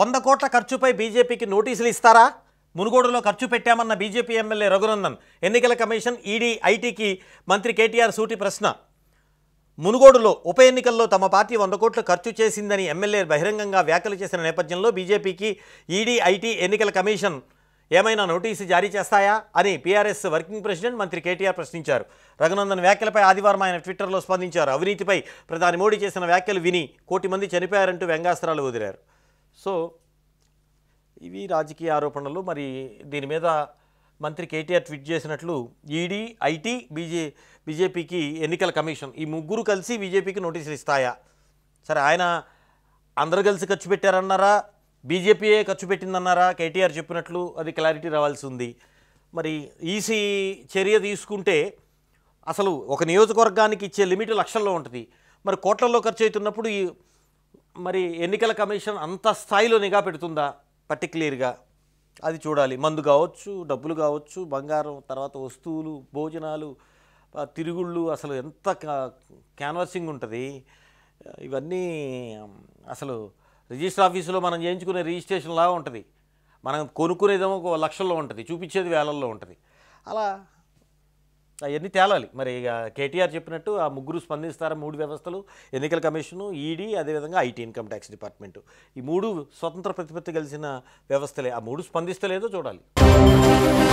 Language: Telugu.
వంద కోట్ల ఖర్చుపై బీజేపీకి నోటీసులు ఇస్తారా మునుగోడులో ఖర్చు పెట్టామన్న బీజేపీ ఎమ్మెల్యే రఘునందన్ ఎన్నికల కమిషన్ ఈడీ ఐటీకి మంత్రి కేటీఆర్ సూటి ప్రశ్న మునుగోడులో ఉప ఎన్నికల్లో తమ పార్టీ వంద కోట్లు ఖర్చు చేసిందని ఎమ్మెల్యే బహిరంగంగా వ్యాఖ్యలు చేసిన నేపథ్యంలో బీజేపీకి ఈడీ ఐటీ ఎన్నికల కమిషన్ ఏమైనా నోటీసు జారీ చేస్తాయా అని పీఆర్ఎస్ వర్కింగ్ ప్రెసిడెంట్ మంత్రి కేటీఆర్ ప్రశ్నించారు రఘునందన్ వ్యాఖ్యలపై ఆదివారం ఆయన ట్విట్టర్లో స్పందించారు అవినీతిపై ప్రధాని మోడీ చేసిన వ్యాఖ్యలు విని కోటి మంది చనిపోయారంటూ వ్యంగాస్త్రాలు వదిలారు సో ఇవి రాజకీయ ఆరోపణలు మరి దీని మీద మంత్రి కేటీఆర్ ట్వీట్ చేసినట్లు ఈడీ ఐటీ బీజే బీజేపీకి ఎన్నికల కమిషన్ ఈ ముగ్గురు కలిసి బీజేపీకి నోటీసులు ఇస్తాయా సరే ఆయన అందరు కలిసి ఖర్చు పెట్టారన్నారా బీజేపీయే ఖర్చు పెట్టిందన్నారా కేటీఆర్ చెప్పినట్లు అది క్లారిటీ రావాల్సి ఉంది మరి ఈసీ చర్య తీసుకుంటే అసలు ఒక నియోజకవర్గానికి ఇచ్చే లిమిట్ లక్షల్లో ఉంటుంది మరి కోట్లలో ఖర్చు అవుతున్నప్పుడు ఈ మరి ఎన్నికల కమిషన్ అంత స్థాయిలో నిఘా పెడుతుందా పర్టిక్యులర్గా అది చూడాలి మందు కావచ్చు డబ్బులు కావచ్చు బంగారం తర్వాత వస్తువులు భోజనాలు తిరుగుళ్ళు అసలు ఎంత క్యాన్వాసింగ్ ఉంటుంది ఇవన్నీ అసలు రిజిస్టర్ ఆఫీసులో మనం చేయించుకునే లాగా ఉంటుంది మనం కొనుక్కునేదేమో లక్షల్లో ఉంటుంది చూపించేది వేలల్లో ఉంటుంది అలా అవన్నీ తేలాలి మరి కేటీఆర్ చెప్పినట్టు ఆ ముగ్గురు స్పందిస్తారు మూడు వ్యవస్థలు ఎన్నికల కమిషను ఈడీ అదేవిధంగా ఐటీ ఇన్కమ్ ట్యాక్స్ డిపార్ట్మెంటు ఈ మూడు స్వతంత్ర ప్రతిపత్తి కలిసిన వ్యవస్థలే ఆ మూడు స్పందిస్తలేదో చూడాలి